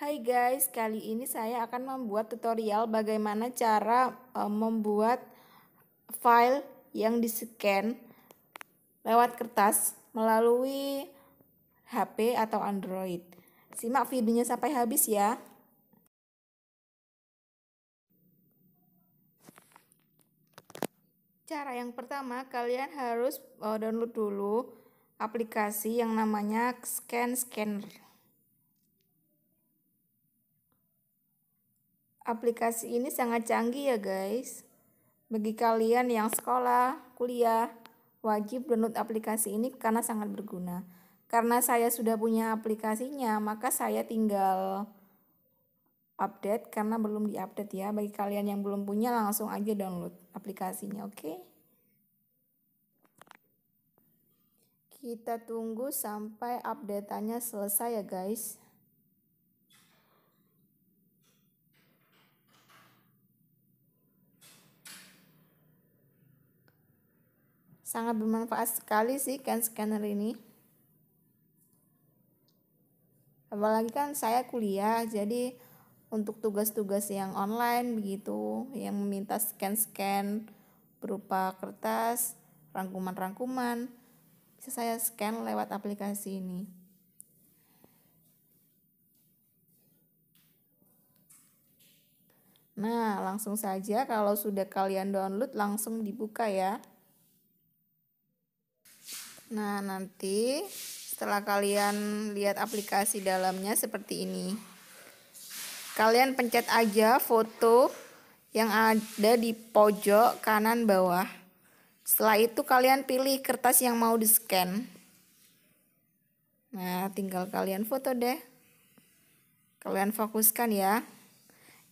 Hai guys, kali ini saya akan membuat tutorial bagaimana cara e, membuat file yang di-scan lewat kertas melalui HP atau Android. Simak videonya sampai habis ya. Cara yang pertama, kalian harus eh, download dulu aplikasi yang namanya Scan Scanner. aplikasi ini sangat canggih ya guys. Bagi kalian yang sekolah, kuliah, wajib download aplikasi ini karena sangat berguna. Karena saya sudah punya aplikasinya, maka saya tinggal update karena belum diupdate ya. Bagi kalian yang belum punya langsung aja download aplikasinya, oke? Okay? Kita tunggu sampai update-annya selesai ya guys. sangat bermanfaat sekali sih kan scanner ini apalagi kan saya kuliah jadi untuk tugas-tugas yang online begitu yang meminta scan-scan berupa kertas, rangkuman-rangkuman bisa saya scan lewat aplikasi ini. Nah, langsung saja kalau sudah kalian download langsung dibuka ya. Nah, nanti setelah kalian lihat aplikasi dalamnya seperti ini. Kalian pencet aja foto yang ada di pojok kanan bawah. Setelah itu kalian pilih kertas yang mau di-scan. Nah, tinggal kalian foto deh. Kalian fokuskan ya.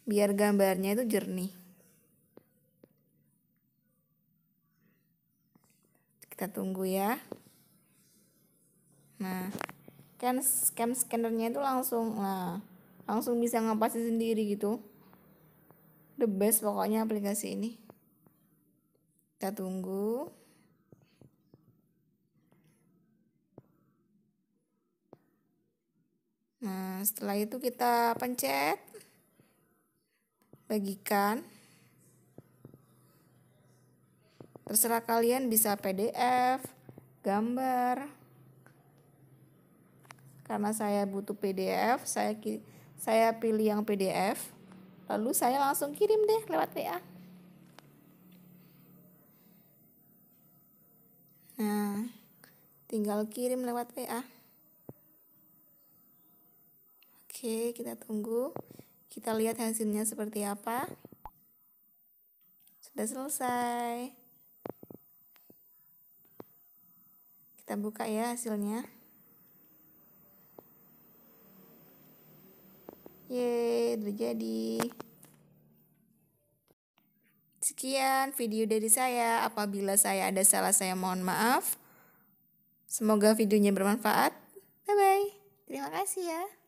Biar gambarnya itu jernih. Kita tunggu ya nah kan scan scannernya itu langsung lah langsung bisa ngapasin sendiri gitu the best pokoknya aplikasi ini kita tunggu nah setelah itu kita pencet bagikan terserah kalian bisa PDF gambar karena saya butuh PDF, saya saya pilih yang PDF. Lalu saya langsung kirim deh lewat WA. Nah, tinggal kirim lewat WA. Oke, kita tunggu. Kita lihat hasilnya seperti apa. Sudah selesai. Kita buka ya hasilnya. Yeay, udah jadi. Sekian video dari saya. Apabila saya ada salah, saya mohon maaf. Semoga videonya bermanfaat. Bye bye. Terima kasih ya.